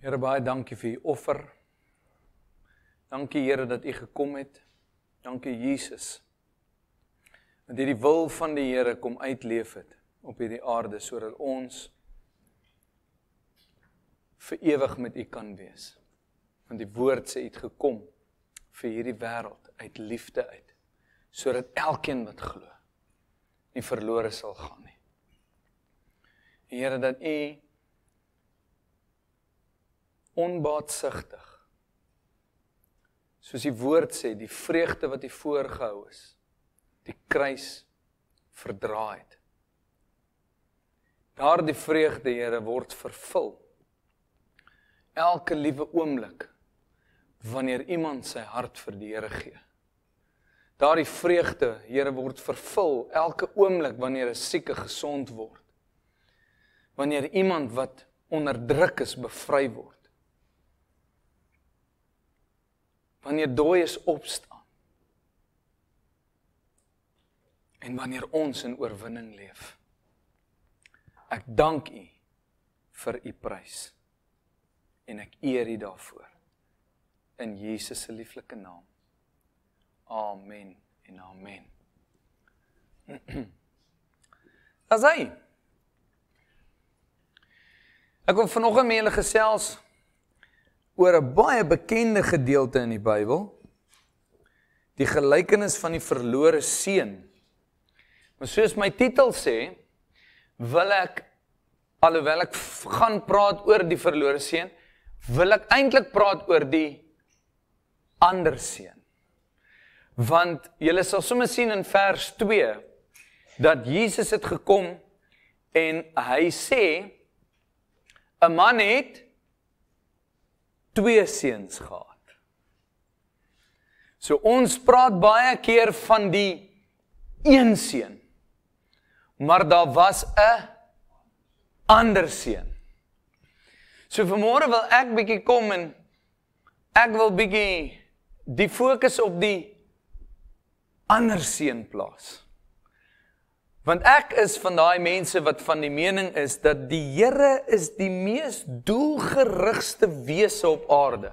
Here baie dankie vir u offer. Dankie Here dat u gekom het. Dankie Jesus. Dat u die wil van die Here kom uitleef het op hierdie aarde sodat ons vir ewig met u kan wees. Want die woord sê het gekom vir hierdie wêreld uit liefde uit sodat elkeen wat glo nie verlore sal gaan nie. Here dat u onbaatsigtig. Soos die woord sê, die vreugde wat hy voorgehou is, die kruis verdraai het. Daardie vreugde, Here, word vervul. Elke liewe oomblik wanneer iemand sy hart vir die Here gee. Daardie vreugde, Here, word vervul elke oomblik wanneer 'n sieke gesond word. Wanneer iemand wat onderdruk is bevry word. wanneer dooi is opstaan en wanneer ons in oorwinning leef ek dank u vir u prys en ek eer u daarvoor in Jesus se lieflike naam amen en amen asai ek wil vanoggend mee julle gesels oor 'n baie bekende gedeelte in die Bybel, die gelykenis van die verlore seun. Maar soos my titel sê, wil ek alhoewel ek gaan praat oor die verlore seun, wil ek eintlik praat oor die ander seun. Want jy sal sommer sien in vers 2 dat Jesus het gekom en hy sê 'n man het twee seuns gehad. So ons praat baie keer van die een seun. Maar daar was 'n ander seun. So vanmôre wil ek bietjie kom en ek wil bietjie die fokus op die ander seun plaas. Want ek is van daai mense wat van die mening is dat die Here is die mees doelgerigste wese op aarde.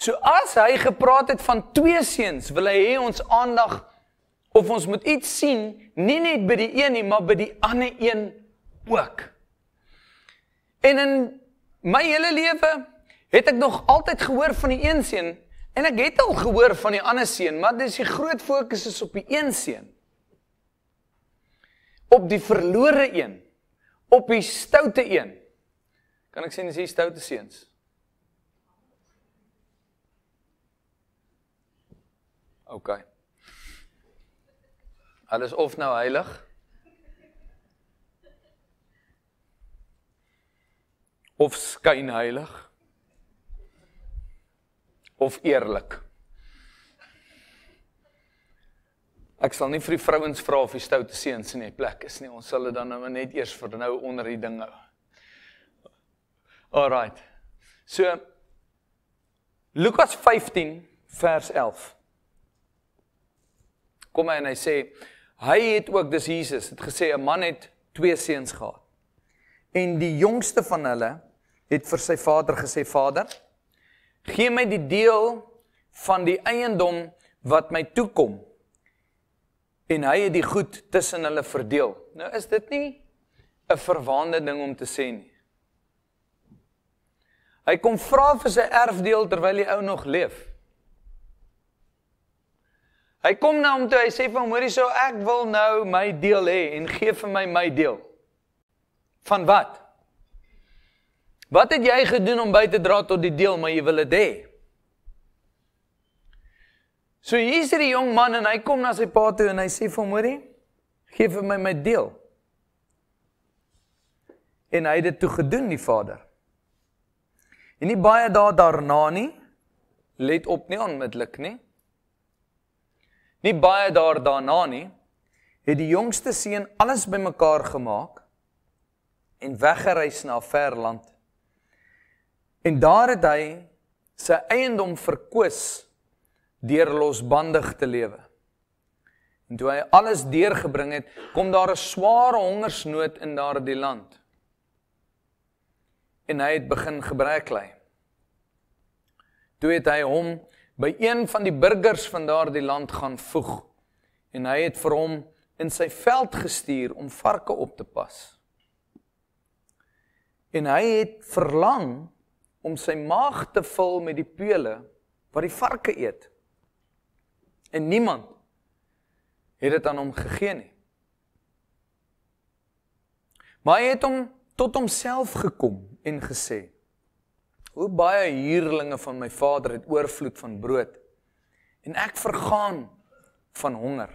So as hy gepraat het van twee seuns, wil hy hê ons aandag of ons moet iets sien, nie net by die een nie, maar by die ander een ook. En in my hele lewe het ek nog altyd gehoor van die een seun en ek het al gehoor van die ander seun, maar dis die groot fokus is op die een seun op die verlore een, op die stoute een. Kan ek sê dis hier stoute seuns? OK. Hulle is of nou heilig of skyn heilig of eerlik. Ek sal nie vir die vrouens vra of die stoute seuns in die plek is nie. Ons sal dit dan nou net eers vir nou onder die ding hou. Alrite. So Lukas 15 vers 11. Kom hy en hy sê hy het ook dis Jesus het gesê 'n man het twee seuns gehad. En die jongste van hulle het vir sy vader gesê: "Vader, gee my die deel van die eiendom wat my toekom." en hy het die goed tussen hulle verdeel. Nou is dit nie 'n verwaande ding om te sê nie. Hy kom vra vir sy erfdeel terwyl die ou nog leef. Hy kom na hom toe, hy sê vir hom: "Hoorie sou ek wil nou my deel hê en gee vir my my deel." Van wat? Wat het jy gedoen om by te dra tot die deel, maar jy wil dit hê? So hier's hierdie jong man en hy kom na sy pa toe en hy sê vir hom: "Hoerie, gee vir my my deel." En hy het dit toe gedoen, die vader. En nie baie dae daarna nie, let op nie onmiddellik nie. Nie baie dae daarna nie, het die jongste seun alles bymekaar gemaak en weggereis na 'n ver land. En daar het hy sy eiendom verkoop deur losbandig te lewe. En toe hy alles deurgebring het, kom daar 'n swaar hongersnood in daardie land. En hy het begin gebrek ly. Toe het hy hom by een van die burgers van daardie land gaan voeg en hy het vir hom in sy veld gestuur om varke op te pas. En hy het verlang om sy maag te vul met die pele wat die varke eet. En niemand het dit aan hom gegee nie. Maar hy het hom tot homself gekom en gesê: "Hoe baie huurlinge van my vader het oorvloed van brood en ek vergaan van honger.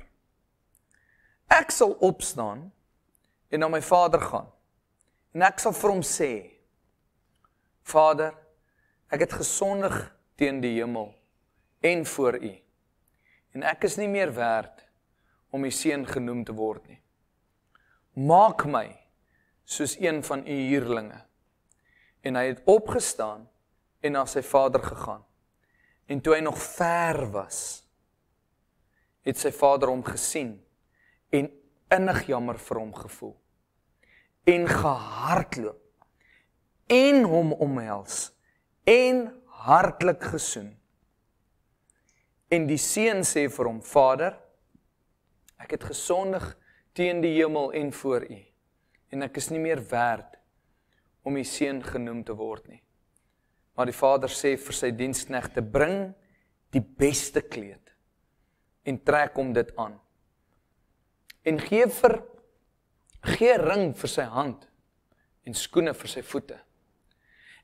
Ek sal opstaan en na my vader gaan en ek sal vir hom sê: Vader, ek het gesondig teen die hemel en voor U." en ek is nie meer werd om u seun genoem te word nie. Maak my soos een van u huurlinge. En hy het opgestaan en na sy vader gegaan. En toe hy nog ver was, het sy vader hom gesien en innig jammer vir hom gevoel en gehardloop en hom omhels en hartlik gesoen. En die seun sê vir hom: Vader, ek het gesondig teen die hemel en voor U en ek is nie meer werd om U seun genoem te word nie. Maar die vader sê vir sy diensknegte: Bring die beste kleed en trek hom dit aan. En gee vir gee ring vir sy hand en skoene vir sy voete.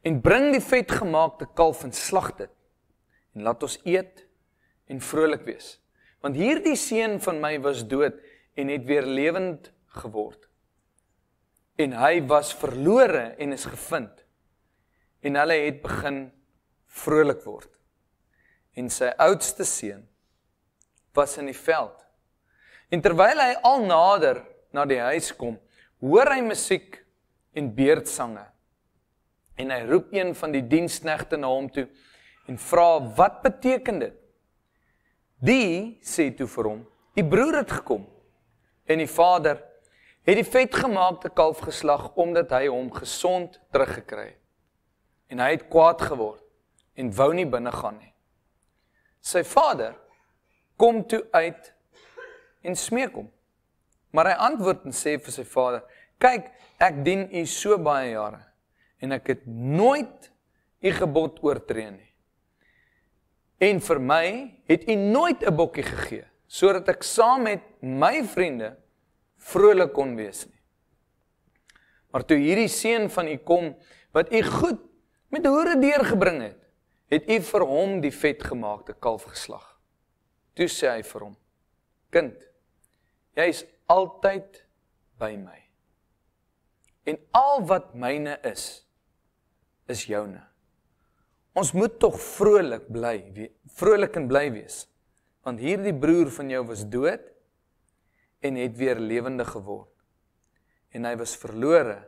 En bring die vetgemaakte kalf en slag dit. En laat ons eet en vrolik wees. Want hierdie seun van my was dood en het weer lewend geword. En hy was verlore en is gevind. En hulle het begin vrolik word. En sy oudste seun was in die veld. En terwyl hy al nader na die huis kom, hoor hy musiek en beerdsange. En hy roep een van die diensknegte na hom toe en vra wat beteken dit? Die sê toe vir hom: "Die broer het gekom en die vader het die vetgemaakte kalf geslag omdat hy hom gesond teruggekry het. En hy het kwaad geword en wou nie binne gaan nie. Sy vader kom toe uit en smeek hom. Maar hy antwoord en sê vir sy vader: "Kyk, ek dien u so baie jare en ek het nooit u gebod oortree nie. En vir my het U nooit 'n bokkie gegee sodat ek saam met my vriende vrolik kon wees nie. Maar toe hierdie seun van U kom wat U goed met hoere deurgebring het, het U vir hom die vetgemaakte kalf geslag. Toe sê hy vir hom: Kind, jy is altyd by my. En al wat myne is, is joune. Ons moet tog vrolik bly, vrolik en bly wees. Want hierdie broer van jou was dood en het weer lewendig geword. En hy was verlore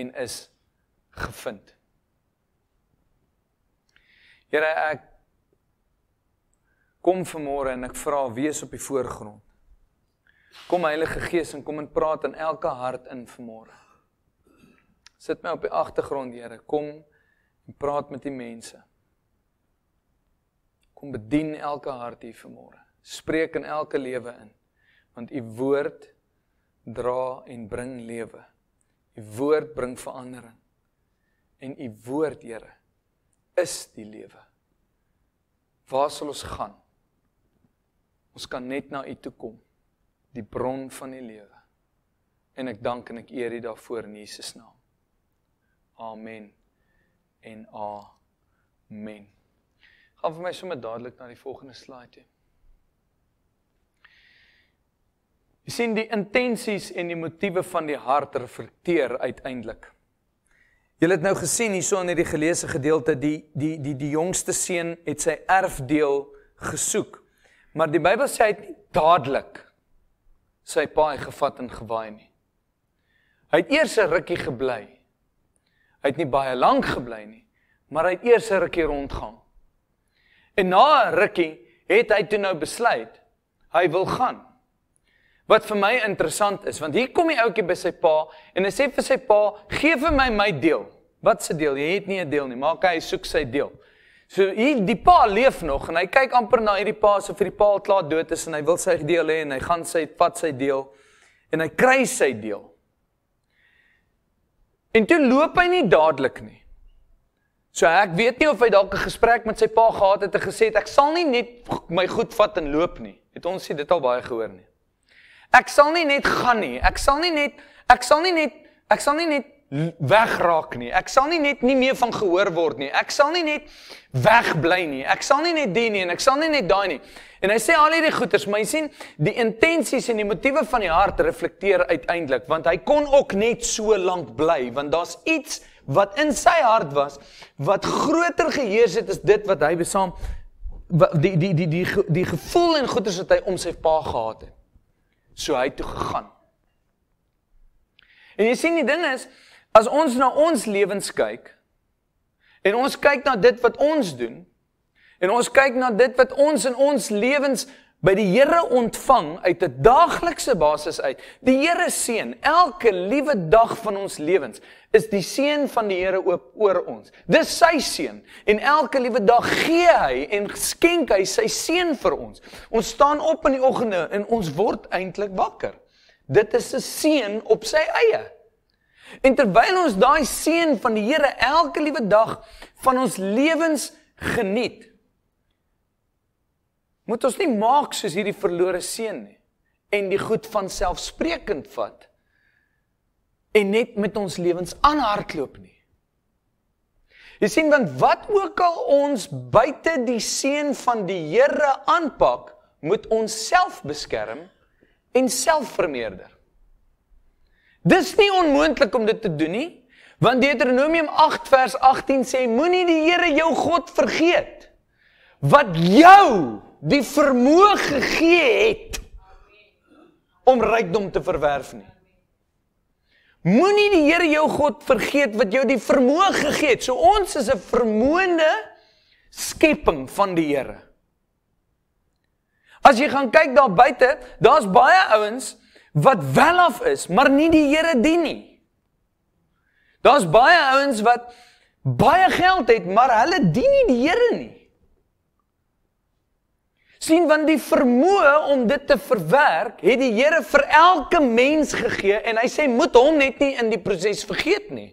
en is gevind. Here ek kom vanmôre en ek vra wees op die voorgrond. Kom Heilige Gees en kom en praat in elke hart in vanmôre. Sit my op die agtergrond, Here. Kom en praat met die mense. Kom bedien elke hart hier vanmôre. Spreek in elke lewe in. Want u woord dra en bring lewe. U woord bring verandering. En u woord, Here, is die lewe. Waar sal ons gaan? Ons kan net na u toe kom, die bron van die lewe. En ek dank en ek eer u daarvoor in Jesus naam. Amen en amen. Gaan vir my sommer dadelik na die volgende slide toe. Jy sien die intensies en die motiewe van die hart reflekteer uiteindelik. Jy het nou gesien hierso in hierdie geleesde gedeelte die die die die jongste seun het sy erfdeel gesoek. Maar die Bybel sê hy het nie dadelik sy paai gevat en gewaai nie. Hy het eers 'n rukkie gebly Hy het nie baie lank gebly nie, maar hy het eers 'n rukkie rondgaan. En na 'n rukkie het hy toe nou besluit hy wil gaan. Wat vir my interessant is, want hier kom die ouetjie by sy pa en hy sê vir sy pa: "Gee vir my my deel." Wat se deel? Jy het nie 'n deel nie, maar hy soek sy deel. So hier die pa leef nog en hy kyk amper na hierdie pa se so vir die pa klaar dood is en hy wil sy deel hê en hy gaan sy vat sy deel en hy kry sy deel. En toe loop hy nie dadelik nie. So ek weet nie of hy dalk 'n gesprek met sy pa gehad het en gesê het ek sal nie net my goed vat en loop nie. Het ons sê dit al baie gehoor nie. Ek sal nie net gaan nie. Ek sal nie net ek sal nie net ek sal nie net wegraak nie. Ek sal nie net nie meer van gehoor word nie. Ek sal nie net wegbly nie. Ek sal nie net dien nie en ek sal nie net daai nie. En hy sê al hierdie goeters, maar jy sien, die intensies en die motiewe van die hart reflekteer uiteindelik, want hy kon ook net so lank bly, want daar's iets wat in sy hart was wat groter geheers het as dit wat hy besaam die die die die die gevoel en goeters wat hy om sy pa gehad het. So hy het toe gegaan. En jy sien die ding is As ons na ons lewens kyk en ons kyk na dit wat ons doen en ons kyk na dit wat ons in ons lewens by die Here ontvang uit 'n daaglikse basis uit. Die Here seën elke liewe dag van ons lewens. Is die seën van die Here oop oor ons. Dis sy seën en elke liewe dag gee hy en skenk hy sy seën vir ons. Ons staan op in die oggende en ons word eintlik wakker. Dit is 'n seën op sy eie. En terwyl ons daai seën van die Here elke liewe dag van ons lewens geniet, moet ons nie maak soos hierdie verlore seun nie en die goed van selfsprekend vat en net met ons lewens aanhardloop nie. Jy sien want wat ook al ons buite die seën van die Here aanpak, moet ons self beskerm en self vermeerder. Dis nie onmoontlik om dit te doen nie, want Deuteronomium 8 vers 18 sê moenie die Here jou God vergeet wat jou die vermoë gegee het om rykdom te verwerf nie. Moenie die Here jou God vergeet wat jou die vermoë gegee het. So ons is 'n vermoënde skepping van die Here. As jy gaan kyk daar buite, daar's baie ouens wat wel af is, maar nie die Here dien nie. Daar's baie ouens wat baie geld het, maar hulle dien nie die Here nie. sien want die vermoë om dit te verwerk, het die Here vir elke mens gegee en hy sê moet hom net nie in die proses vergeet nie.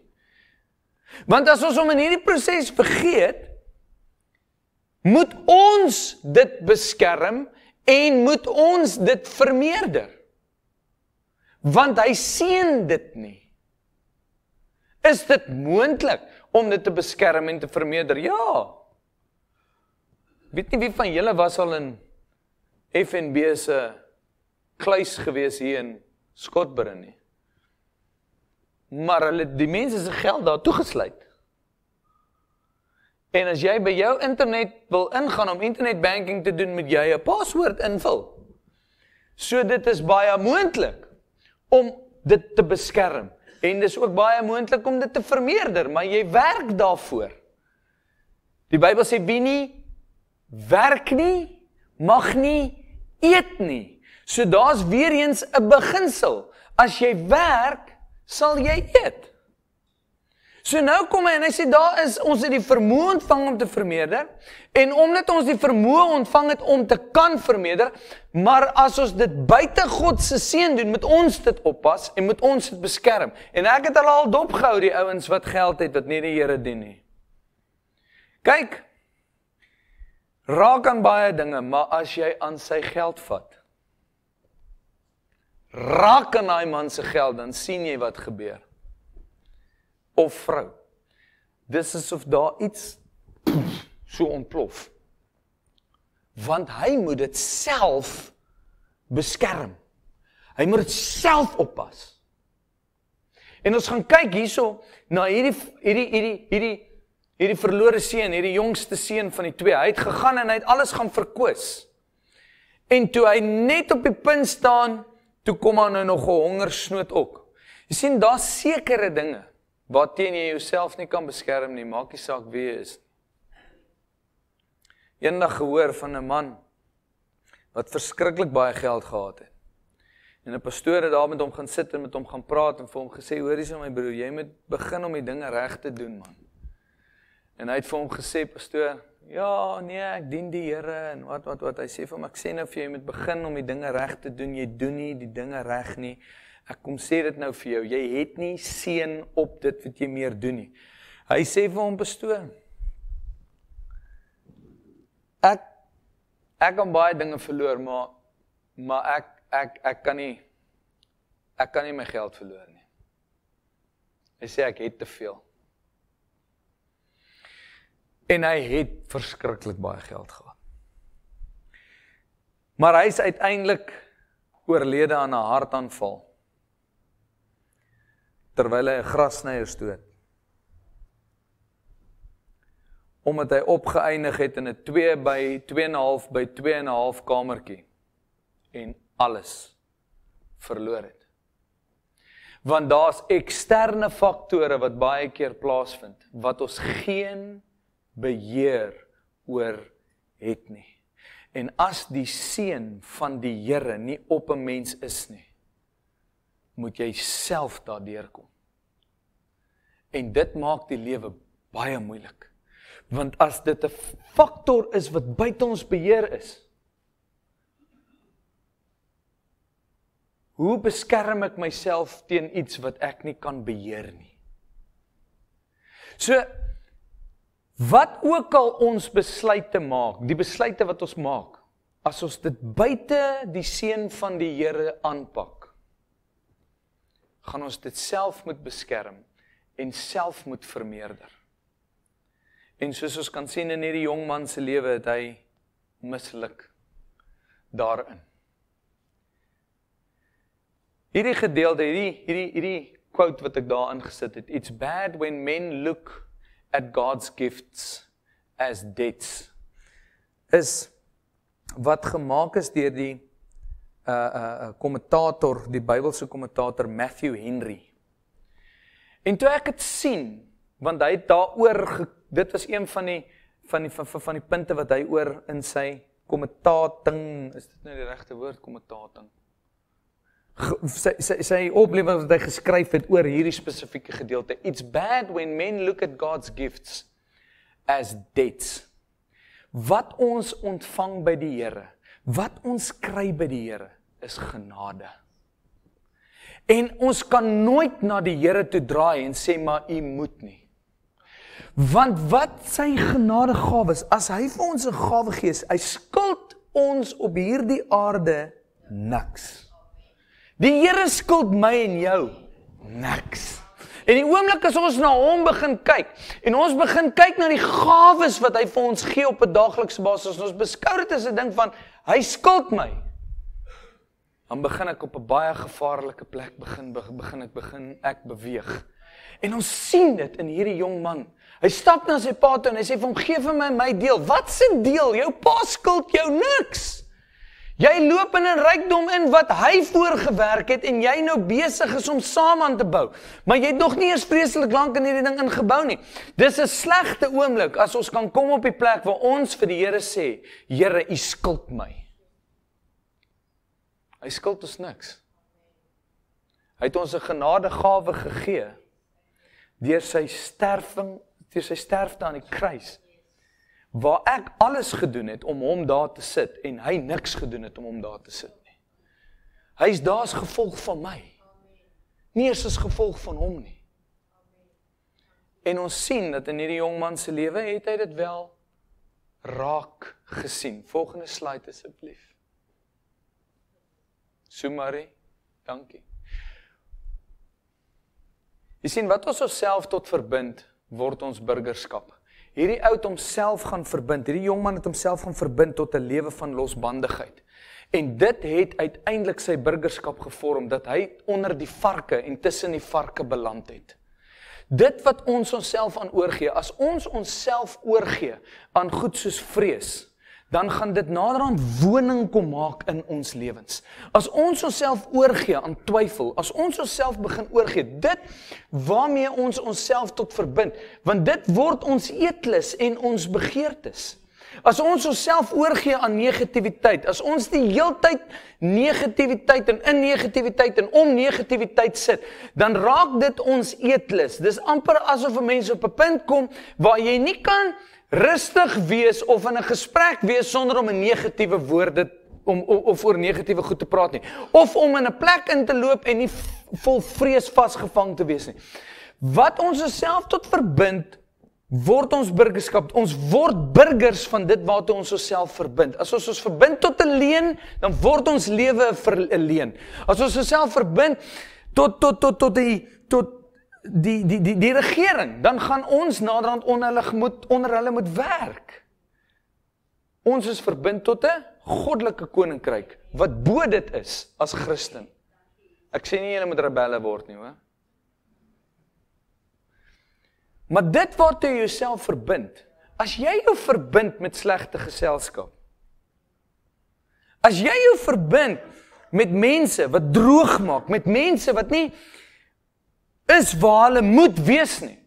Want as ons hom in hierdie proses vergeet, moet ons dit beskerm en moet ons dit vermeerder want hy seën dit nie. Is dit moontlik om dit te beskerm en te vermeerder? Ja. Weet nie wie van julle was al in FNB se kluis gewees hier in Skotbrun nie. Maar hulle die mense se geld daar toegesluit. En as jy by jou internet wil ingaan om internet banking te doen, moet jy 'n paswoord invul. So dit is baie moontlik om dit te beskerm. En dis ook baie moontlik om dit te vermeerder, maar jy werk daarvoor. Die Bybel sê wie nie werk nie, mag nie eet nie. So daar's weer eens 'n beginsel. As jy werk, sal jy eet. So nou kom hy en hy sê daar is ons het die vermoë ontvang om te vermeerder en omdat ons die vermoë ontvang het om te kan vermeerder, maar as ons dit buite God se seën doen, moet ons dit oppas en moet ons dit beskerm. En ek het hulle al dopgehou die ouens wat geld het wat nie die Here dien nie. Kyk. Raak aan baie dinge, maar as jy aan sy geld vat. Raak aan daai man se geld, dan sien jy wat gebeur of vrou. Dis asof daar iets so ontplof. Want hy moet dit self beskerm. Hy moet dit self oppas. En ons gaan kyk hierso na hierdie hierdie hierdie hierdie hierdie verlore seun, hierdie jongste seun van die twee. Hy het gegaan en hy het alles gaan verkoos. En toe hy net op die punt staan, toe kom aan nou nog 'n hongersnood ook. Jy sien daar sekerre dinge wat teen jy jouself nie kan beskerm nie, maak nie saak wie jy is. Eendag gehoor van 'n man wat verskriklik baie geld gehad het. En 'n pastoor het daar met hom gaan sit en met hom gaan praat en vir hom gesê: "Hoor hier, my broer, jy moet begin om die dinge reg te doen, man." En hy het vir hom gesê, pastoor, "Ja, nee, ek dien die Here en wat wat wat." Hy sê vir hom: "Ek sê nou vir jou, jy moet begin om die dinge reg te doen. Jy doen nie die dinge reg nie." Ek kom sê dit nou vir jou, jy het nie seën op dit wat jy meer doen nie. Hy sê vir hom bestoor. Ek ek het baie dinge verloor, maar maar ek ek ek kan nie ek kan nie my geld verloor nie. Hy sê ek het te veel. En hy het verskriklik baie geld gehad. Maar hy's uiteindelik oorlede aan 'n hartaanval terwyl hy 'n grasnyer stoot. Omdat hy opgeëindig het in 'n 2 by 2.5 by 2.5 kamertjie en alles verloor het. Want daar's eksterne faktore wat baie keer plaasvind wat ons geen beheer oor het nie. En as die seën van die Here nie op 'n mens is nie, moet jy self daardeur kom. En dit maak die lewe baie moeilik. Want as dit 'n faktor is wat buite ons beheer is, hoe beskerm ek myself teen iets wat ek nie kan beheer nie? So wat ook al ons besluite maak, die besluite wat ons maak, as ons dit buite die seën van die Here aanpak, gaan ons dit self moet beskerm en self moet vermeerder. En soos ons kan sien in hierdie jong man se lewe het hy misluk daarin. Hierdie gedeelte, hierdie hierdie hierdie quote wat ek daarin gesit het, it's bad when men look at God's gifts as debts. Is wat gemaak is deur die 'n kommentator, die Bybelse kommentator Matthew Henry. En toe ek dit sien, want hy het daaroor dit was een van die van die van, van, van die punte wat hy oor in sy kommentating, is dit nou die regte woord kommentating? sy sy sy opleiding wat hy geskryf het oor hierdie spesifieke gedeelte it's bad when men look at god's gifts as debts wat ons ontvang by die Here wat ons kry by die Here is genade. En ons kan nooit na die Here toe draai en sê maar u moet nie. Want wat sy genadegawe is, as hy vir ons 'n gawe gee, hy skuld ons op hierdie aarde niks. Die Here skuld my en jou niks. En die oomblik as ons na hom begin kyk en ons begin kyk na die gawes wat hy vir ons gee op 'n daaglikse basis, ons beskou dit as 'n ding van hy skuld my dan begin ek op 'n baie gevaarlike plek begin begin ek begin ek beweeg. En ons sien dit in hierdie jong man. Hy stap na sy pa toe en hy sê vir hom: "Geef vir my my deel. Wat se deel? Jou pa skuld jou niks. Jy loop in 'n rykdom in wat hy voorgewerk het en jy nou besig is om saam aan te bou. Maar jy het nog nie eens preslik lank in hierdie ding ingebou nie. Dis 'n slegte oomblik as ons kan kom op die plek waar ons vir die Here sê: "Here, U skuld my." Hy skuld ons niks. Hy het ons 'n genadegawe gegee deur sy sterfing, deur sy sterfte aan die kruis waar ek alles gedoen het om hom daar te sit en hy niks gedoen het om hom daar te sit nie. Hy's daar as gevolg van my. Nie eens as gevolg van hom nie. En ons sien dat in hierdie jong man se lewe het hy dit wel raak gesien. Volgende slide asseblief. So Marie, dankie. Jy sien wat ons osself tot verbind word ons burgerskap. Hierdie ou het homself gaan verbind, hierdie jong man het homself gaan verbind tot 'n lewe van losbandigheid. En dit het uiteindelik sy burgerskap gevorm dat hy onder die varke en tussen die varke beland het. Dit wat ons onsself aan oorgee, as ons onsself oorgee aan goed soos vrees, dan gaan dit nader aan woning kom maak in ons lewens. As ons onsself oorgee aan twyfel, as ons onsself begin oorgee, dit waarmee ons onsself tot verbind, want dit word ons eetlus en ons begeertes. As ons onsself oorgee aan negativiteit, as ons die heeltyd negativiteit en in negativiteit en om negativiteit sit, dan raak dit ons eetlus. Dis amper asof 'n mens op 'n punt kom waar jy nie kan rustig wees of in 'n gesprek wees sonder om 'n negatiewe woorde om of, of oor negatiewe goed te praat nie of om in 'n plek in te loop en nie vol vrees vasgevang te wees nie. Wat ons osself tot verbind word ons burgerskap. Ons word burgers van dit waartoe ons osself verbind. As ons ons verbind tot 'n leen, dan word ons lewe 'n leen. As ons osself verbind tot tot tot tot die tot die die die die regering, dan gaan ons naderhand onder hulle moet onder hulle moet werk. Ons is verbind tot 'n goddelike koninkryk wat bo dit is as Christen. Ek sê nie julle moet rebelle word nie, hoor. Maar dit wat jy jouself verbind, as jy jou verbind met slegte geselskap. As jy jou verbind met mense wat droog maak, met mense wat nie is waar hulle moet wees nie.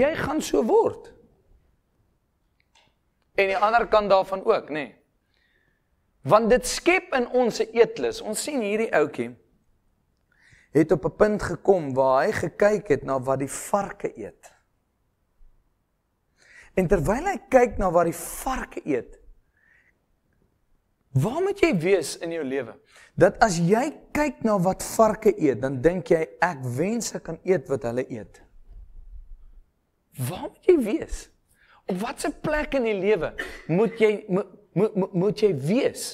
Jy gaan so word. En die ander kant daarvan ook, nê. Want dit skep in ons se eetlus. Ons sien hierdie ouetjie het op 'n punt gekom waar hy gekyk het na wat die varke eet. En terwyl hy kyk na wat die varke eet, Waar moet jy wees in jou lewe? Dat as jy kyk na wat varke eet, dan dink jy ek wens ek kan eet wat hulle eet. Waar moet jy wees? Op watter plek in die lewe moet jy moet mo, mo, moet jy wees?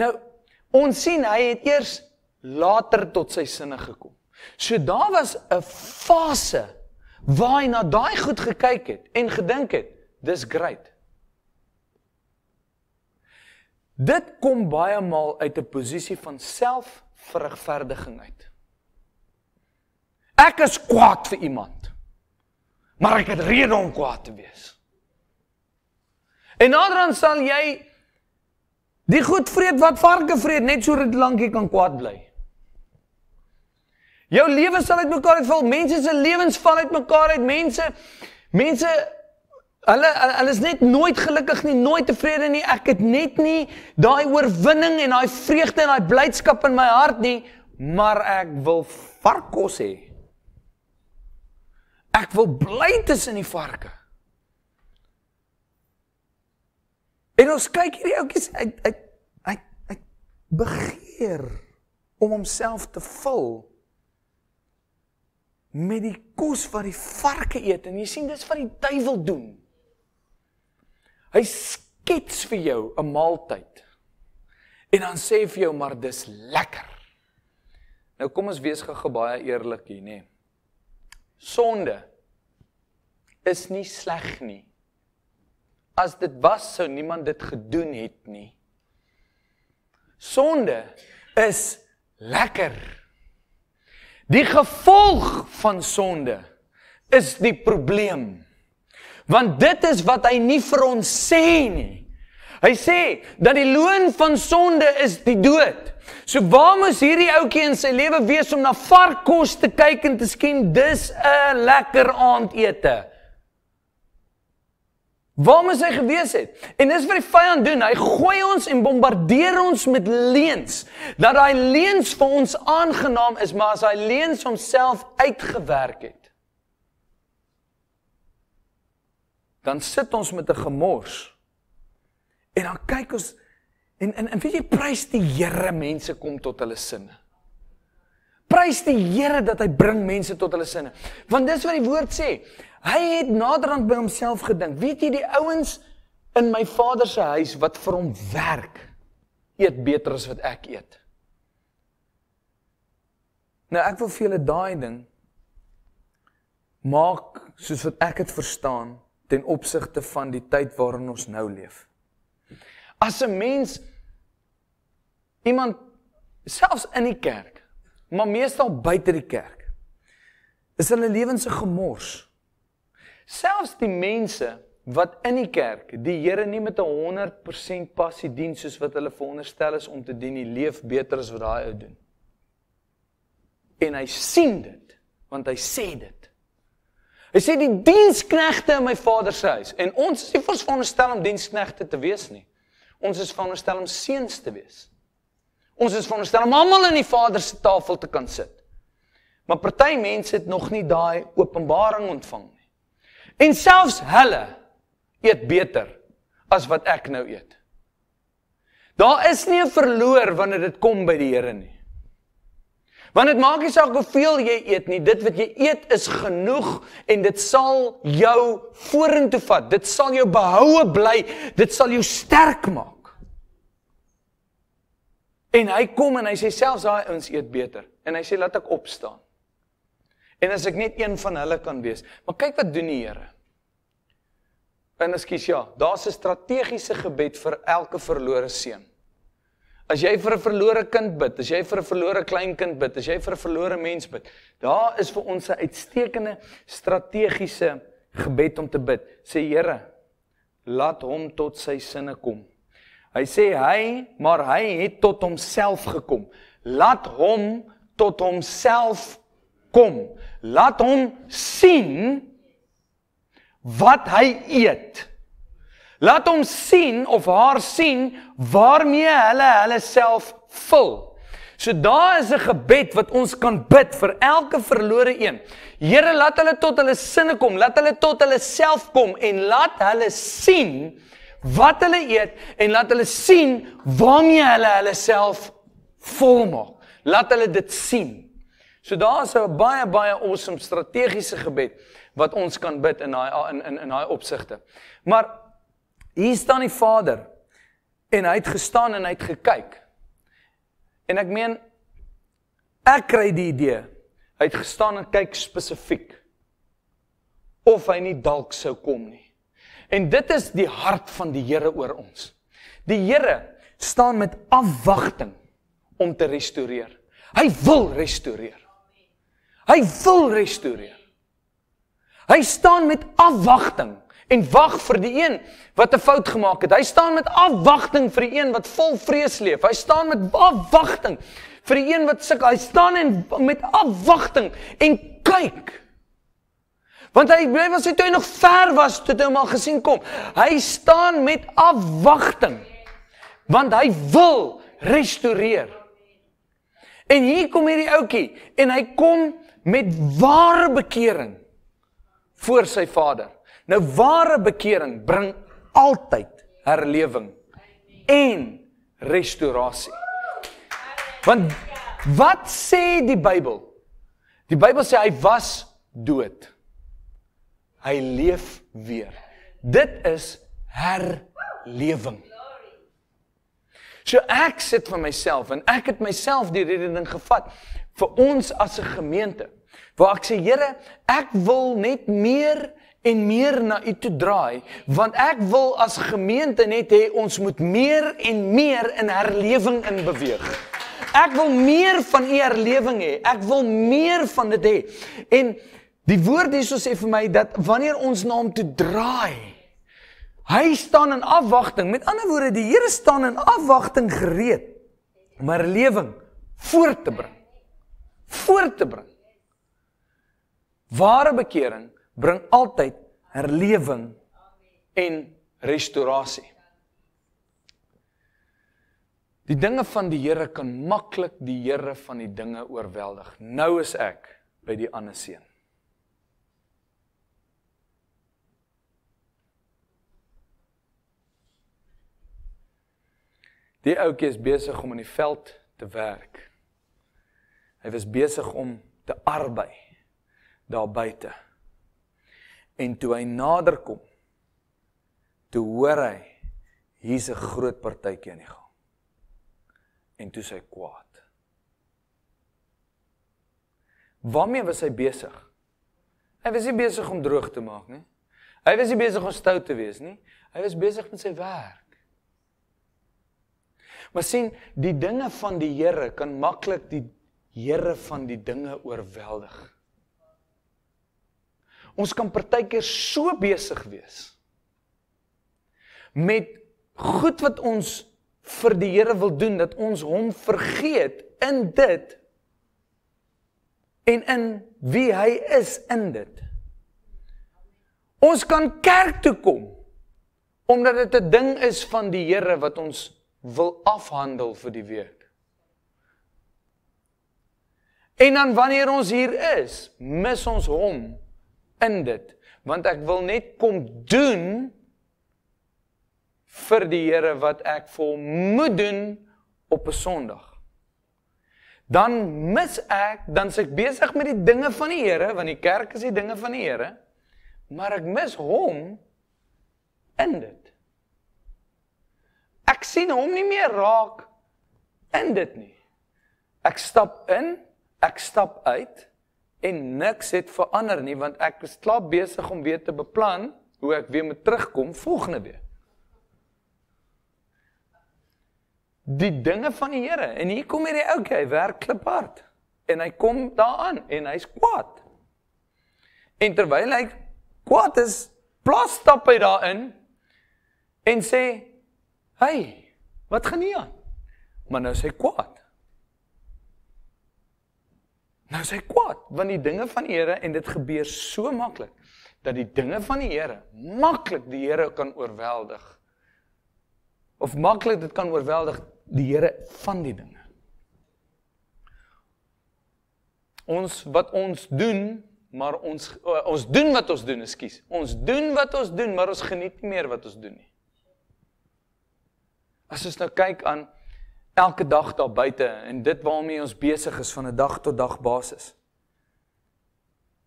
Nou ons sien hy het eers later tot sy sinne gekom. So daar was 'n fase waar hy na daai goed gekyk het en gedink het, dis great. Dit kom baie maal uit 'n posisie van selfregverdiging uit. Ek is kwaad vir iemand. Maar ek het rede om kwaad te wees. En naderhand sal jy die goed vreet wat varke vreet net sodat lank jy kan kwaad bly. Jou lewe sal uitmekaar val, mense se lewens val uitmekaar, mense mense Hulle hulle is net nooit gelukkig nie, nooit tevrede nie. Ek het net nie daai oorwinning en daai vreugde en daai blydskap in my hart nie, maar ek wil varkos hê. Ek wil bly tussen die varke. En ons kyk hierdie ouetjies uit uit uit uit begeer om homself te vul met die kos wat die varke eet en jy sien dis wat die duiwel doen. Hy skets vir jou 'n maaltyd. En dan sê hy vir jou maar dis lekker. Nou kom ons wees gou baie eerlik hier, nê. Nee. Sonde is nie sleg nie. As dit was sou niemand dit gedoen het nie. Sonde is lekker. Die gevolg van sonde is die probleem want dit is wat hy nie vir ons sê nie. Hy sê dat die loon van sonde is die dood. So waar moes hierdie ouetjie in sy lewe wees om na varkkos te kyk en te sken dis 'n lekker aandete? Waar moes hy gewees het? En dis wat die vyand doen. Hy gooi ons en bombardeer ons met leuns. Dat daai leuns vir ons aangenaam is, maar as hy leuns homself uitgewerk het, dan sit ons met 'n gemors. En dan kyk ons en en, en weet jy prys die Here mense kom tot hulle sinne. Prys die Here dat hy bring mense tot hulle sinne. Want dis wat die woord sê. Hy het naderhand by homself gedink. Weet jy die ouens in my vader se huis wat vir hom werk eet beter as wat ek eet. Nou ek wil vir julle daai ding maak soos wat ek dit verstaan ten opsigte van die tyd waarin ons nou leef. As 'n mens iemand selfs in die kerk, maar meestal buite die kerk, is hulle lewens se gemors. Selfs die mense wat in die kerk die Here nie met 'n 100% passie dien soos wat hulle veronderstel is om te dien, die leef beter as wat daai ou doen. En hy sien dit, want hy sê dit. Hy sê die diensknegte in my vader se huis en ons is nie veronderstel om diensknegte te wees nie. Ons is veronderstel om seuns te wees. Ons is veronderstel om almal in die Vader se tafel te kan sit. Maar party mense het nog nie daai openbaring ontvang nie. En selfs hulle eet beter as wat ek nou eet. Daar is nie 'n verloor wanneer dit kom by die Here nie. Want dit maak nie saak hoeveel jy eet nie, dit wat jy eet is genoeg en dit sal jou vorentoe vat. Dit sal jou behoue bly, dit sal jou sterk maak. En hy kom en hy sê selfs daai ons eet beter en hy sê laat ek opstaan. En as ek net een van hulle kan wees. Maar kyk wat doen die Here. En ekskuus ja, daar's 'n strategiese gebed vir elke verlore seun. As jy vir 'n verlore kind bid, as jy vir 'n verlore kleinkind bid, as jy vir 'n verlore mens bid, daar is vir ons 'n uitstekende strategiese gebed om te bid. Sê Here, laat hom tot sy sinne kom. Hy sê hy, maar hy het tot homself gekom. Laat hom tot homself kom. Laat hom sien wat hy eet. Laat hom sien of haar sien waarmee hulle hulle self vul. So daar is 'n gebed wat ons kan bid vir elke verlore een. Here, laat hulle tot hulle sinne kom, laat hulle tot hulle self kom en laat hulle sien wat hulle eet en laat hulle sien waarmee hulle hulle self volmaak. Laat hulle dit sien. So daar's 'n baie baie awesome strategiese gebed wat ons kan bid in daai in in in daai opsigte. Maar Hier staan die Vader en hy het gestaan en hy het gekyk. En ek meen ek kry die idee. Hy het gestaan en kyk spesifiek of hy nie dalk sou kom nie. En dit is die hart van die Here oor ons. Die Here staan met afwagting om te restoreer. Hy wil restoreer. Hy wil restoreer. Hy staan met afwagting en wag vir die een wat 'n fout gemaak het. Hy staan met afwagting vir die een wat vol vrees leef. Hy staan met afwagting vir die een wat sukkel. Hy staan en met afwagting en kyk. Want hy bly was hy toe hy nog ver was toe hy hom al gesien kom. Hy staan met afwagting. Want hy wil restoreer. En hier kom hierdie ouetjie en hy kom met ware bekering voor sy vader. Nou ware bekering bring altyd herlewing en restaurasie. Want wat sê die Bybel? Die Bybel sê hy was dood. Hy leef weer. Dit is herlewing. So ek sit vir myself en ek het myself die redding gevat vir ons as 'n gemeente waar ek sê Here, ek wil net meer en meer na U toe draai, want ek wil as gemeente net hê ons moet meer en meer in herlewing in beweeg. Ek wil meer van U herlewing hê. Ek wil meer van dit hê. En die woord hierso sê vir my dat wanneer ons na Hom toe draai, Hy staan in afwagting. Met ander woorde, die Here staan in afwagting gereed om haar lewing voort te bring. Voort te bring. Ware bekering bring altyd herlewing en restaurasie. Die dinge van die Here kan maklik die Here van die dinge oorweldig. Nou is ek by die ander seun. Die ouetjie is besig om in die veld te werk. Hy was besig om te arbei daar buite. En toe hy nader kom, toe hoor hy hier's 'n groot partytjie aan die gang. En toe sy kwaad. Waarmee was hy besig? Hy was nie besig om droog te maak nie. Hy was nie besig om stout te wees nie. Hy was besig met sy werk. Maar sien, die dinge van die Here kan maklik die Here van die dinge oorweldig. Ons kan partykeer so besig wees met goed wat ons vir die Here wil doen dat ons hom vergeet in dit en in wie hy is in dit. Ons kan kerk toe kom omdat dit 'n ding is van die Here wat ons wil afhandel vir die week. En dan wanneer ons hier is, mis ons hom in dit want ek wil net kom doen vir die Here wat ek volmoed doen op 'n Sondag. Dan mis ek, dan s'ek besig met die dinge van die Here want die kerk is die dinge van die Here, maar ek mis hom in dit. Ek sien hom nie meer raak in dit nie. Ek stap in, ek stap uit en niks het verander nie want ek was klaar besig om weer te beplan hoe ek weer moet terugkom volgende week. Die dinge van die Here en hier kom hierdie ou kêy werk klip hard en hy kom daaraan en hy's kwaad. En terwyl hy kwaad is, plaas stap hy daarin en sê: "Hey, wat gaan nie aan?" Maar nou sê hy kwaad. Nou sê kwaad, want die dinge van die Here en dit gebeur so maklik dat die dinge van die Here maklik die Here kan oorweldig. Of maklik dit kan oorweldig die Here van die dinge. Ons wat ons doen, maar ons eh, ons doen wat ons doen, ekskuus. Ons doen wat ons doen, maar ons geniet nie meer wat ons doen nie. As ons nou kyk aan elke dag daar buite en dit waarmee ons besig is van 'n dag tot dag basis.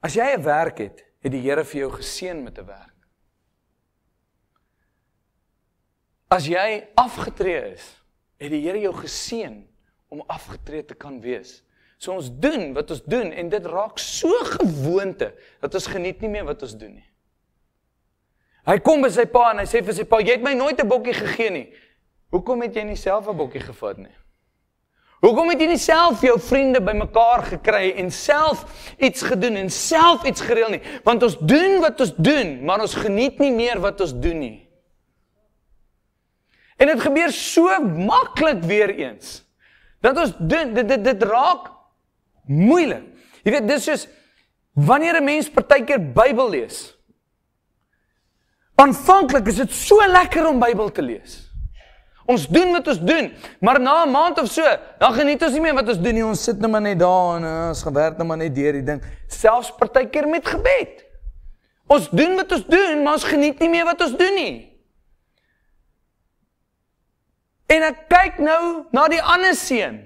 As jy 'n werk het, het die Here vir jou geseën met 'n werk. As jy afgetree is, het die Here jou geseën om afgetree te kan wees. So ons doen wat ons doen en dit raak so gewoonte dat ons geniet nie meer wat ons doen nie. Hy kom by sy pa en hy sê vir sy pa, "Jy het my nooit 'n bokkie gegee nie." Hoekom het jy nie self 'n bokkie gevat nie? Hoekom het jy nie self jou vriende bymekaar gekry en self iets gedoen en self iets gereël nie? Want ons doen wat ons doen, maar ons geniet nie meer wat ons doen nie. En dit gebeur so maklik weer eens. Dat ons doen, dit dit dit raak moeilik. Jy weet dis soos wanneer 'n mens partykeer Bybel lees. Aanvanklik is dit so lekker om Bybel te lees. Ons doen wat ons doen, maar na 'n maand of so, dan geniet ons nie meer wat ons doen nie. Ons sit net nou maar net daar en eh, ons gewerk net nou maar net deur die ding, selfs partykeer met gebed. Ons doen wat ons doen, maar ons geniet nie meer wat ons doen nie. En ek kyk nou na die ander seun.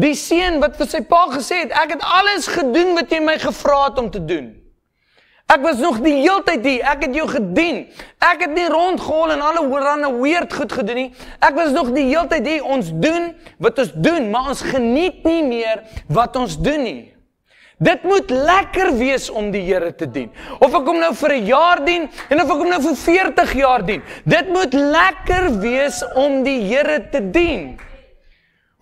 Die seun wat vir sy pa gesê het, ek het alles gedoen wat jy my gevra het om te doen. Ek was nog die hele tyd hier. Ek het jou gedien. Ek het nie rondgehol en alle horande weird goed gedoen nie. Ek was nog die hele tyd hier. Ons doen wat ons doen, maar ons geniet nie meer wat ons doen nie. Dit moet lekker wees om die Here te dien. Of ek hom nou vir 'n jaar dien en of ek hom nou vir 40 jaar dien. Dit moet lekker wees om die Here te dien.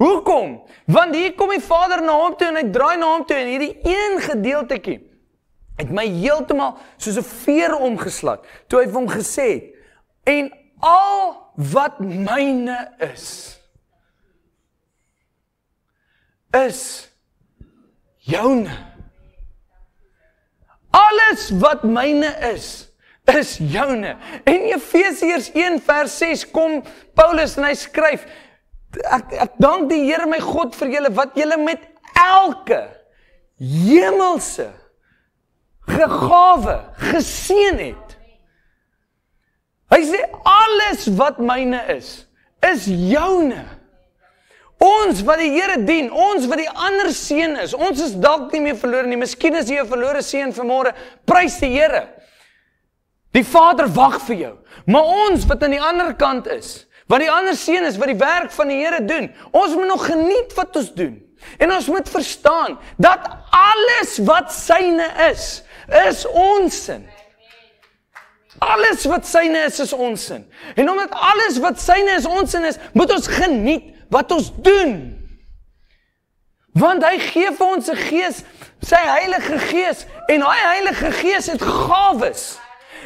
Hoekom? Want hier kom die Vader na hom toe en hy draai na hom toe en hierdie een gedeeltjie het my heeltemal soos 'n veer omgeslaan toe hy vir hom gesê het en al wat myne is is joune alles wat myne is is joune en Efesiërs 1 vers 6 kom Paulus en hy skryf ek ek dank die Here my God vir julle wat julle met elke hemelse gegawe, geseën het. Hy sê alles wat myne is, is joune. Ons wat die Here dien, ons wat die ander seën is, ons is dalk nie meer verlore nie. Miskien is jy 'n verlore seën vanmôre. Prys die Here. Die Vader wag vir jou. Maar ons wat aan die ander kant is, wat die ander seën is wat die werk van die Here doen, ons moet nog geniet wat ons doen. En ons moet verstaan dat alles wat syne is, is ons sin. Alles wat syne is is ons sin. En omdat alles wat syne is ons sin is, moet ons geniet wat ons doen. Want hy gee vir ons 'n gees, sy Heilige Gees, en daai Heilige Gees het gawes.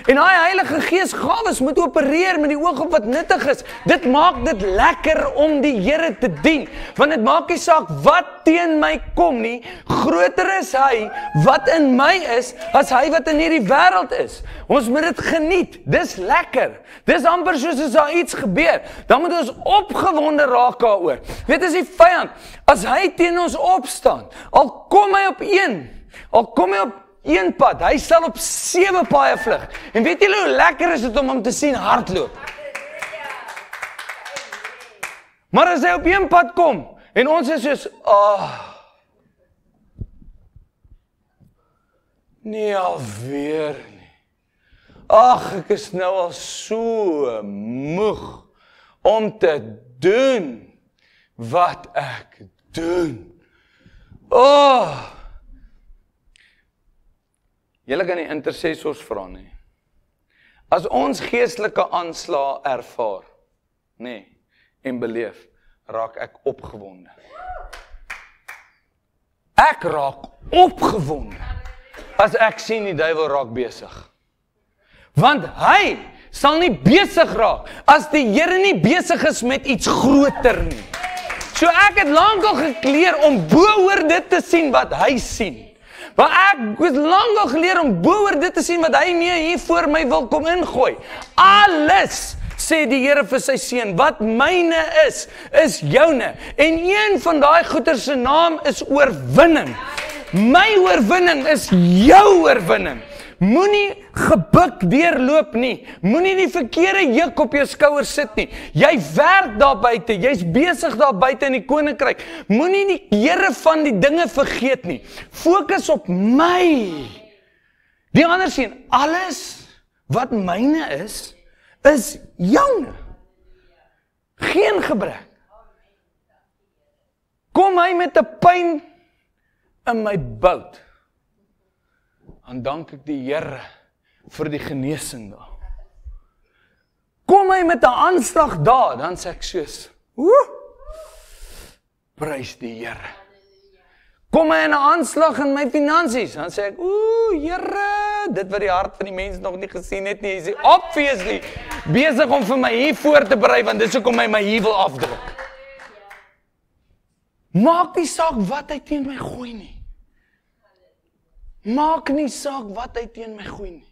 En daai Heilige Gees gawes moet opereer met die oog op wat nuttig is. Dit maak dit lekker om die Here te dien, want dit maak nie saak wat teen my kom nie. Groter is hy wat in my is as hy wat in hierdie wêreld is. Ons moet dit geniet. Dis lekker. Dis amper soos as daar iets gebeur, dan moet ons opgewonde raak daaroor. Weet as die vyand as hy teen ons opstaan, al kom hy op 1 Al kom hy op een pad. Hy sal op sewe paaie vlug. En weet julle hoe lekker is dit om hom te sien hardloop? Maar as hy op een pad kom en ons is soos, "Ag. Oh, nee, alweer nie. Ag, ek is nou al so moeg om te doen wat ek doen." Ag. Oh, Julle kan nie intercessors vra nie. As ons geestelike aanslae ervaar, nê, nee, en beleef, raak ek opgewonde. Ek raak opgewonde as ek sien die duiwel raak besig. Want hy sal nie besig raak as die Here nie besig is met iets groter nie. So ek het lankal gekleer om bo oor dit te sien wat hy sien. Want ek het lank al geleer om boor dit te sien wat hy nie hier voor my wil kom ingooi. Alles sê die Here vir sy seun, wat myne is, is joune. En een van daai goeder se naam is oorwinning. My oorwinning is jou oorwinning. Moenie gebuk deurloop nie. Moenie die verkeerde juk op jou skouers sit nie. Jy werk daar buite. Jy's besig daar buite in die koninkryk. Moenie die Here van die dinge vergeet nie. Fokus op my. Die ander sien alles wat myne is is jong. Geen gebrek. Kom hy met 'n pyn in my bout dan dank ek die Here vir die genesing daar. Kom hy met 'n aanslag daar, dan sê ek soos: "Hoe? Prys die Here." Kom hy 'n aanslag in my finansies, dan sê ek: "Ooh, Here, dit wat die hart van die mens nog nie gesien het nie, is obviously besig om vir my hier voor te berei want dis hoekom hy my hier wil afdruk." Maak nie saak wat hy teen my gooi nie. Maak nie saak wat hy teen my gooi nie.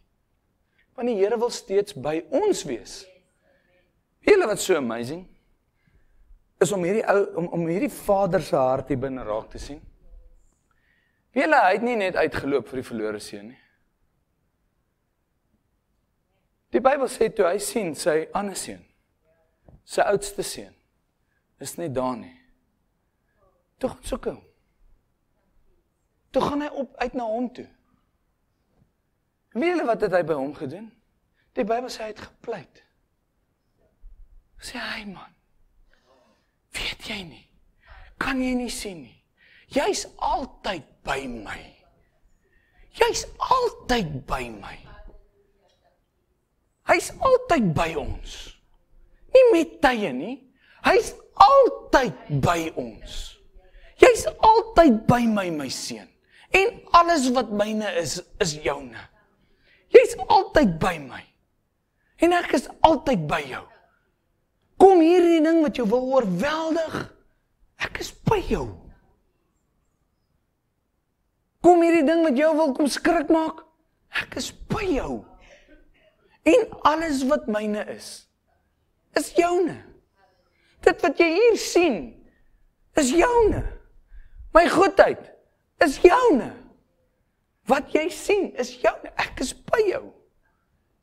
Want die Here wil steeds by ons wees. Hele wat so amazing is om hierdie ou om om hierdie Vader se hart hier binne raak te sien. Wiele hy het nie net uitgeloop vir die verlore seun nie. Die Bybel sê toe hy sien sy ander seun, sy oudste seun, is nie daar nie. Tog soek hom. Toe gaan hy op uit na hom toe. Weet julle wat het hy by hom gedoen? Die Bybel sê hy het gepleit. Sê hy, man. Weet jy nie? Kan jy nie sien nie? Jy's altyd by my. Jy's altyd by my. Hy's altyd by ons. Nie met tye nie. Hy's altyd by ons. Jy's altyd by my, my seun en alles wat myne is, is joune. Jy's altyd by my. En ek is altyd by jou. Kom hierdie ding wat jou wil oorweldig. Ek is by jou. Kom hierdie ding wat jou wil kom skrik maak. Ek is by jou. En alles wat myne is, is joune. Dit wat jy hier sien, is joune. My goedheid is joune. Wat jy sien is joune. Ek is by jou.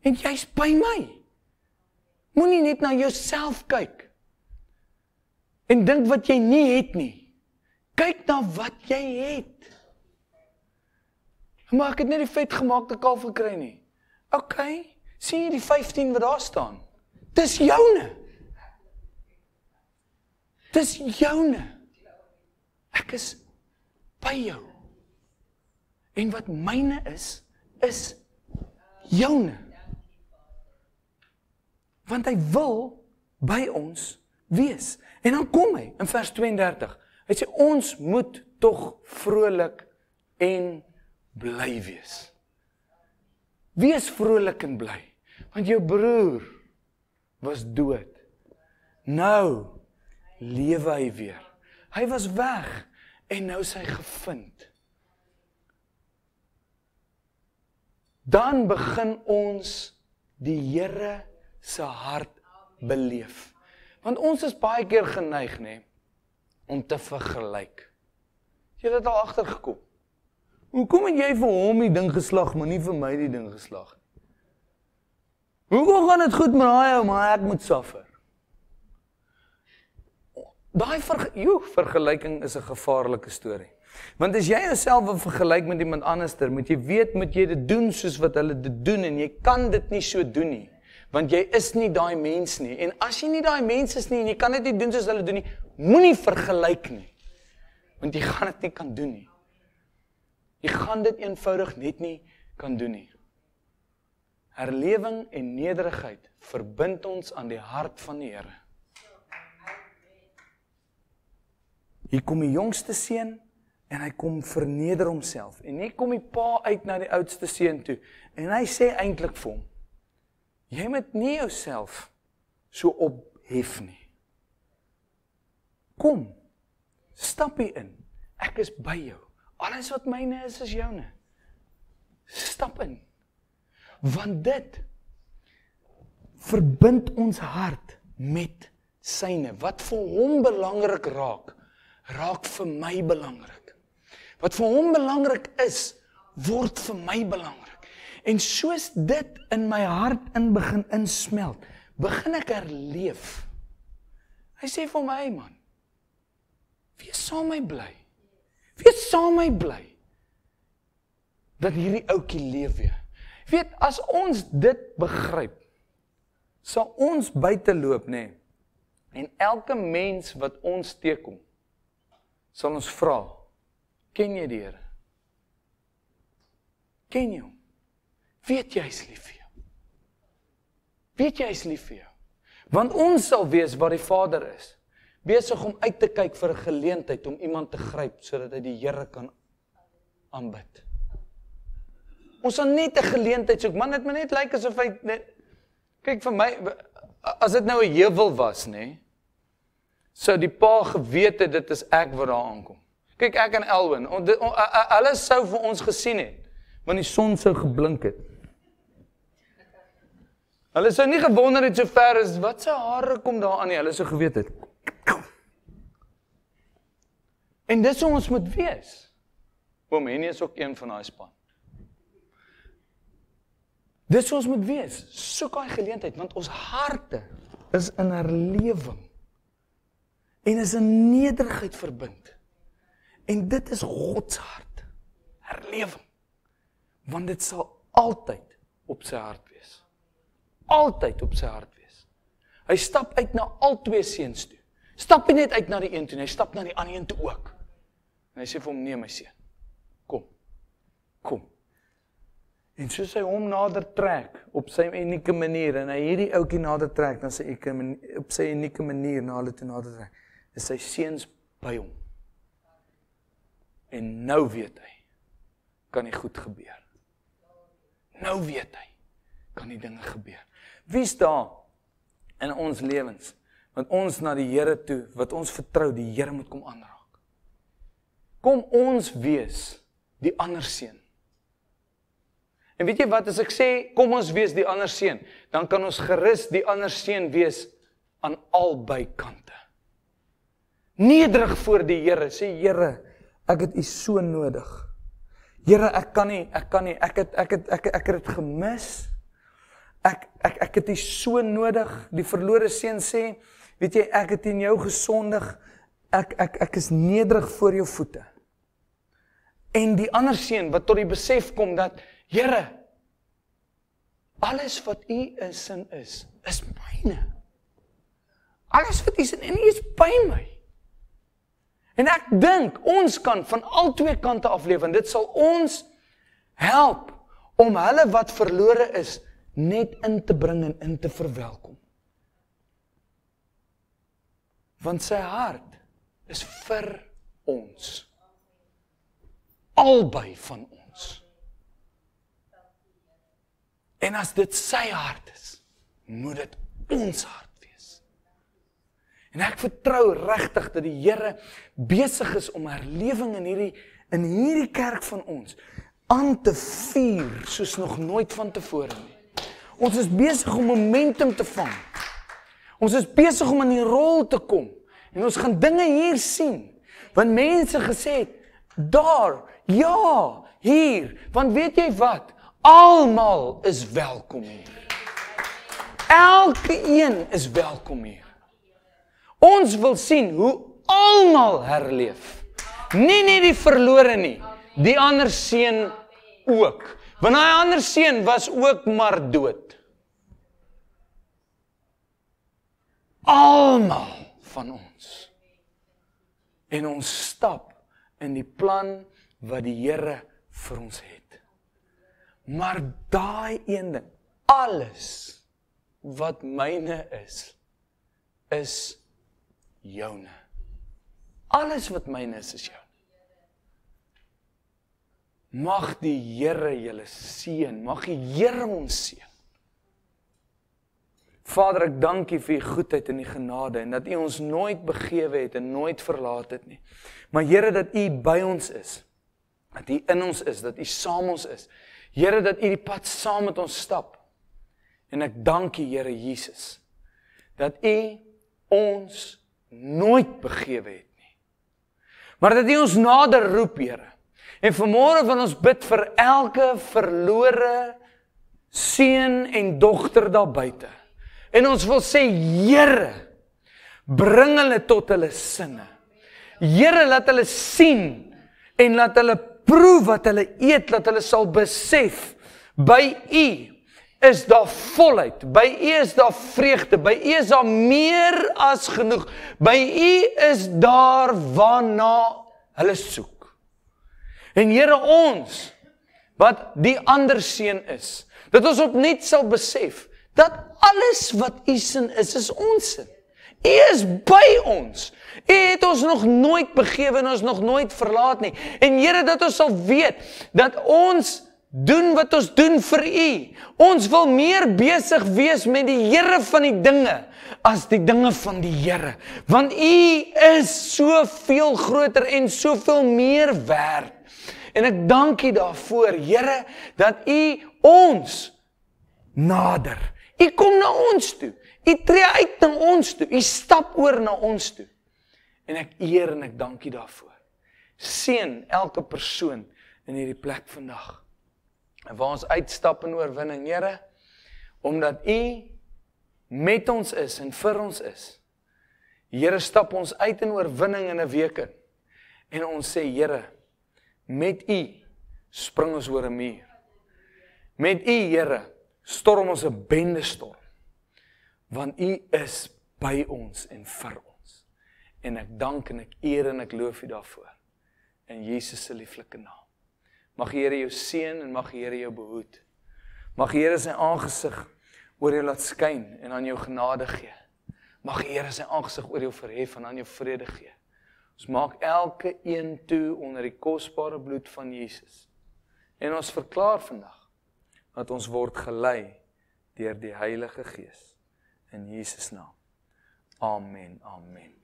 En jy's by my. Moenie net na jouself kyk. En dink wat jy nie het nie. Kyk na wat jy het. Maar ek het net die vet gemaakte kalf gekry nie. OK. sien jy die 15 wat daar staan? Dis joune. Dis joune. Ek is by jou. En wat myne is, is joune. Want hy wil by ons wees. En dan kom hy in vers 32. Hy sê ons moet tog vrolik en bly wees. Wees vrolik en bly, want jou broer was dood. Nou lewe hy weer. Hy was weg en nou is hy gevind. dan begin ons die Here se hart beleef. Want ons is baie keer geneig nê om te vergelyk. Jy het al agtergekom. Hoekom het jy vir hom die ding geslag, maar nie vir my die ding geslag nie? Hoekom gaan dit goed met daai ou, maar ek moet suffer? Daai ver, jo, vergelyking is 'n gevaarlike storie. Want as jy jouself wil vergelyk met iemand anderster, moet jy weet moet jy dit doen soos wat hulle dit doen en jy kan dit nie so doen nie, want jy is nie daai mens nie. En as jy nie daai mens is nie en jy kan dit nie doen soos hulle doen nie, moenie vergelyk nie. Want jy gaan dit nie kan doen nie. Jy gaan dit eenvoudig net nie kan doen nie. Herlewing en nederigheid verbind ons aan die hart van die Here. Hier kom die jongste seun en hy kom verneder homself en net kom die pa uit na die oudste seun toe en hy sê eintlik vir hom jy moet nie jouself so ophef nie kom stap hier in ek is by jou alles wat myne is is joune stap in want dit verbind ons hart met syne wat vir hom belangrik raak raak vir my belangrik Wat vir hom belangrik is, word vir my belangrik. En soos dit in my hart in begin insmelt, begin ek herleef. Hy sê vir my, hey man, wees saam my bly. Wees saam my bly. Dat hierdie ouetjie leef weer. Weet, as ons dit begryp, sal ons buite loop nê. Nee, en elke mens wat ons teekom, sal ons vra Ken jy die Here? Ken jy hom? Weet jy hy's lief vir jou? Weet jy hy's lief vir jou? Want ons sal wees waar die Vader is, besig om uit te kyk vir 'n geleentheid om iemand te gryp sodat hy die Here kan aanbid. Ons sal net 'n geleentheid soek. Man, dit moet net lyk asof hy net kyk vir my as dit nou 'n heuwel was, nê? Nee, sou die pa geweet het dit is ek wat daar aankom kyk ek en Elwin, hulle sou vir ons gesien het want die son sou geblink het. Hulle sou nie gewonder het so ver as wat se hare kom daar aan nie, hulle sou geweet het. En dis hoe ons moet wees. Oom Henny is ook een van daai span. Dis hoe ons moet wees. Soek daai geleentheid want ons harte is in herlewing. En is in nederigheid verbind. En dit is God se hart. Herlewing. Want dit sal altyd op sy hart wees. Altyd op sy hart wees. Hy stap uit na al twee seuns toe. Stap nie net uit na die een toe nie, hy stap na die ander een toe ook. En hy sê vir hom: "Nee, my seun. Kom. Kom." En soos hy hom nader trek op sy unieke manier en hy hierdie ouetjie nader trek, dan sê ek op sy unieke manier na hulle toe nader trek, is sy seuns by hom. En nou weet hy kan dit goed gebeur. Nou weet hy kan die dinge gebeur. Wie's daar in ons lewens wat ons na die Here toe, wat ons vertrou die Here moet kom aanraak. Kom ons wees die ander seun. En weet jy wat as ek sê kom ons wees die ander seun, dan kan ons gerus die ander seun wees aan albei kante. Nederig voor die Here, sê Here, Ek het U so nodig. Here, ek kan nie, ek kan nie. Ek het ek het ek ek het dit gemis. Ek ek ek het U so nodig. Die verlore seun sê, weet jy, ek het teen jou gesondig. Ek ek ek is nederig voor jou voete. En die ander seun wat tot die besef kom dat Here alles wat U is en is, is myne. Alles wat U is en U is by my. En ek dink ons kan van al twee kante af lewe en dit sal ons help om hulle wat verlore is net in te bring en in te verwelkom. Want sy hart is vir ons. Albei van ons. En as dit sy hart is, moet dit ons hart En ek vertrou regtig dat die Here besig is om herlewing in hierdie in hierdie kerk van ons aan te vuur soos nog nooit vantevore nie. Ons is besig om momentum te vang. Ons is besig om in die rol te kom en ons gaan dinge hier sien want mense gesê het daar ja hier want weet jy wat almal is welkom hier. Elkeen is welkom hier. Ons wil sien hoe almal herleef. Nie net die verlore nie, die ander seun ook. Want daai ander seun was ook maar dood. Almal van ons. En ons stap in die plan wat die Here vir ons het. Maar daai een ding, alles wat myne is, is joune. Alles wat myne is is joune. Mag die Here julle seën. Mag die Here ons seën. Vader, ek dank U vir U goedheid en U genade en dat U ons nooit begewe het en nooit verlaat het nie. Maar Here, dat U by ons is. Dat U in ons is, dat U saam ons is. Here, dat U die pad saam met ons stap. En ek dank U, Here Jesus, dat U ons nooit begewe het nie. Maar dat U ons nader roep, Here. En vanmôre wil ons bid vir elke verlore seun en dogter daar buite. En ons wil sê, Here, bring hulle tot hulle sinne. Here, laat hulle sien en laat hulle proef wat hulle eet dat hulle sal besef by u is daar volheid. By U is daar vreugde. By U is daar meer as genoeg. By U is daar waarna hulle soek. En Here ons wat die ander seën is, dat ons op net sal besef dat alles wat U sin is, is ons sin. U is by ons. U het ons nog nooit begewen, ons nog nooit verlaat nie. En Here dat ons sal weet dat ons doen wat ons doen vir u. Ons wil meer besig wees met die Here van die dinge as die dinge van die Here, want u is soveel groter en soveel meer werd. En ek dank u daarvoor, Here, dat u ons nader. U kom na ons toe. U tree uit na ons toe. U stap oor na ons toe. En ek eer en ek dank u daarvoor. Seën elke persoon in hierdie plek vandag waar ons uitstap in oorwinning, Here, omdat U met ons is en vir ons is. Here, stap ons uit in oorwinning in 'n week in. En ons sê, Here, met U spring ons oor 'n muur. Met U, Here, storm ons 'n bende storm. Want U is by ons en vir ons. En ek dank en ek eer en ek loof U daarvoor. In Jesus se lieflike naam. Mag die Here jou seën en mag die Here jou behoed. Mag die Here sy aangesig oor jou laat skyn en aan jou genade gee. Mag die Here sy aangesig oor jou verhef en aan jou vrede gee. Ons maak elke een toe onder die kosbare bloed van Jesus. En ons verklaar vandag dat ons word gelei deur die Heilige Gees in Jesus naam. Amen. Amen.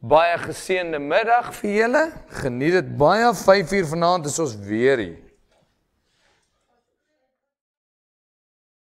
Baie geseënde middag vir julle. Geniet dit baie. 5 uur vanaand is ons weer hier.